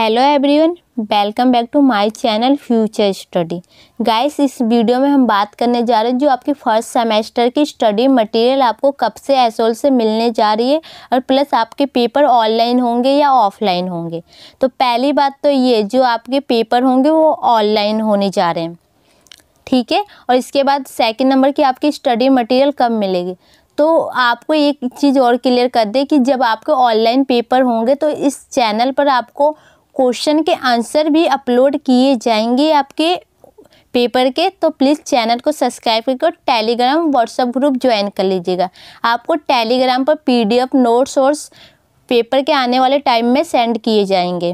hello everyone welcome back to my channel future study guys इस video में हम बात करने जा रहे हैं जो आपकी फर्स्ट सेमेस्टर की स्टडी मटेरियल आपको कब से एसोल से मिलने जा रही है और प्लस आपके पेपर ऑनलाइन होंगे या ऑफलाइन होंगे तो पहली बात तो ये जो आपके पेपर होंगे वो ऑनलाइन होने जा रहे हैं ठीक है और इसके बाद सेकेंड नंबर की आपकी स्टडी मटीरियल कब मिलेगी तो आपको एक चीज़ और क्लियर कर दे कि जब आपके ऑनलाइन पेपर होंगे तो इस चैनल पर आपको क्वेश्चन के आंसर भी अपलोड किए जाएंगे आपके पेपर के तो प्लीज़ चैनल को सब्सक्राइब करके और टेलीग्राम व्हाट्सअप ग्रुप ज्वाइन कर लीजिएगा आपको टेलीग्राम पर पीडीएफ नोट्स और पेपर के आने वाले टाइम में सेंड किए जाएंगे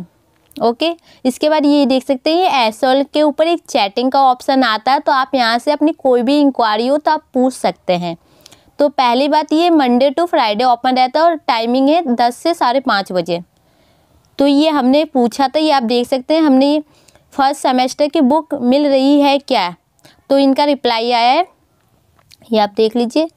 ओके इसके बाद ये देख सकते हैं ये एसोल के ऊपर एक चैटिंग का ऑप्शन आता है तो आप यहाँ से अपनी कोई भी इंक्वायरी हो तो आप पूछ सकते हैं तो पहली बात ये मंडे टू फ्राइडे ओपन रहता है और टाइमिंग है दस से साढ़े पाँच बजे तो ये हमने पूछा था ये आप देख सकते हैं हमने फर्स्ट सेमेस्टर की बुक मिल रही है क्या तो इनका रिप्लाई आया है ये आप देख लीजिए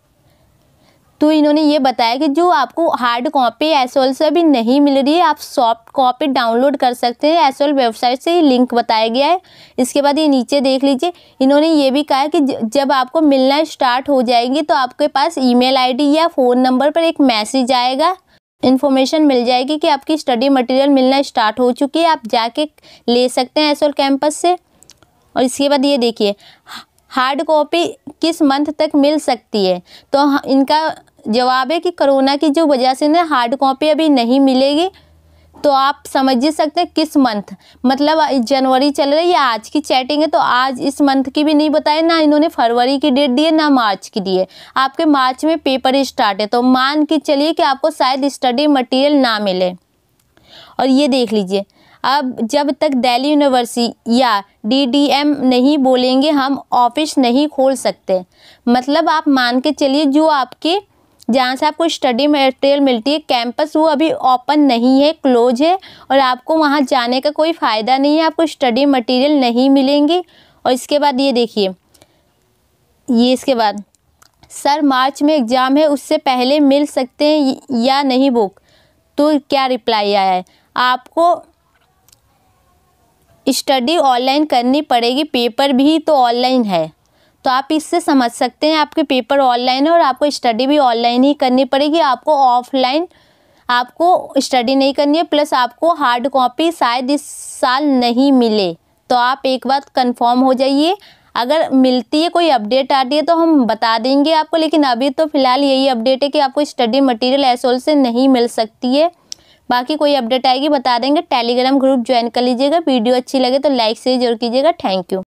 तो इन्होंने ये बताया कि जो आपको हार्ड कॉपी एसओल से अभी नहीं मिल रही है आप सॉफ्ट कॉपी डाउनलोड कर सकते हैं एसओल वेबसाइट से ही लिंक बताया गया है इसके बाद ये नीचे देख लीजिए इन्होंने ये भी कहा कि जब आपको मिलना स्टार्ट हो जाएगी तो आपके पास ईमेल आईडी या फ़ोन नंबर पर एक मैसेज आएगा इन्फॉर्मेशन मिल जाएगी कि आपकी स्टडी मटेरियल मिलना स्टार्ट हो चुकी है आप जाके ले सकते हैं एसोर कैंपस से और इसके बाद ये देखिए हार्ड कॉपी किस मंथ तक मिल सकती है तो हाँ, इनका जवाब है कि कोरोना की जो वजह से ना हार्ड कॉपी अभी नहीं मिलेगी तो आप समझ ही सकते हैं किस मंथ मतलब जनवरी चल रही है आज की चैटिंग है तो आज इस मंथ की भी नहीं बताए ना इन्होंने फरवरी की डेट दी है ना मार्च की दी है आपके मार्च में पेपर स्टार्ट है तो मान के चलिए कि आपको शायद स्टडी मटेरियल ना मिले और ये देख लीजिए अब जब तक दिल्ली यूनिवर्सिटी या डीडीएम नहीं बोलेंगे हम ऑफिस नहीं खोल सकते मतलब आप मान के चलिए जो आपके जहाँ से आपको स्टडी मटेरियल मिलती है कैंपस वो अभी ओपन नहीं है क्लोज है और आपको वहाँ जाने का कोई फ़ायदा नहीं है आपको स्टडी मटेरियल नहीं मिलेंगी और इसके बाद ये देखिए ये इसके बाद सर मार्च में एग्ज़ाम है उससे पहले मिल सकते हैं या नहीं बुक तो क्या रिप्लाई आया है आपको स्टडी ऑनलाइन करनी पड़ेगी पेपर भी तो ऑनलाइन है तो आप इससे समझ सकते हैं आपके पेपर ऑनलाइन है और आपको स्टडी भी ऑनलाइन ही करनी पड़ेगी आपको ऑफलाइन आपको स्टडी नहीं करनी है प्लस आपको हार्ड कॉपी शायद इस साल नहीं मिले तो आप एक बात कंफर्म हो जाइए अगर मिलती है कोई अपडेट आती है तो हम बता देंगे आपको लेकिन अभी तो फिलहाल यही अपडेट है कि आपको स्टडी मटेरियल एसोल से नहीं मिल सकती है बाकी कोई अपडेट आएगी बता देंगे टेलीग्राम ग्रुप ज्वाइन कर लीजिएगा वीडियो अच्छी लगे तो लाइक से जरूर कीजिएगा थैंक यू